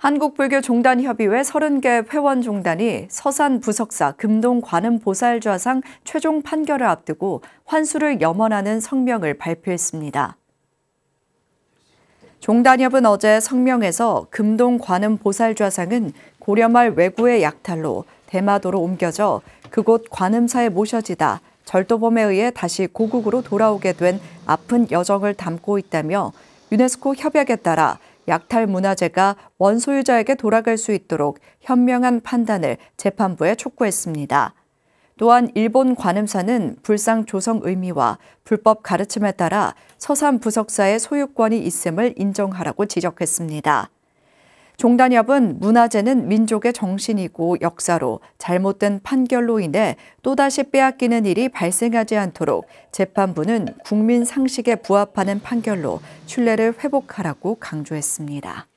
한국불교종단협의회 30개 회원종단이 서산 부석사 금동 관음 보살좌상 최종 판결을 앞두고 환수를 염원하는 성명을 발표했습니다. 종단협은 어제 성명에서 금동 관음 보살좌상은 고려말 외구의 약탈로 대마도로 옮겨져 그곳 관음사에 모셔지다 절도범에 의해 다시 고국으로 돌아오게 된 아픈 여정을 담고 있다며 유네스코 협약에 따라 약탈 문화재가 원소유자에게 돌아갈 수 있도록 현명한 판단을 재판부에 촉구했습니다. 또한 일본 관음사는 불상 조성 의미와 불법 가르침에 따라 서산 부석사의 소유권이 있음을 인정하라고 지적했습니다. 종단협은 문화재는 민족의 정신이고 역사로 잘못된 판결로 인해 또다시 빼앗기는 일이 발생하지 않도록 재판부는 국민 상식에 부합하는 판결로 출뢰를 회복하라고 강조했습니다.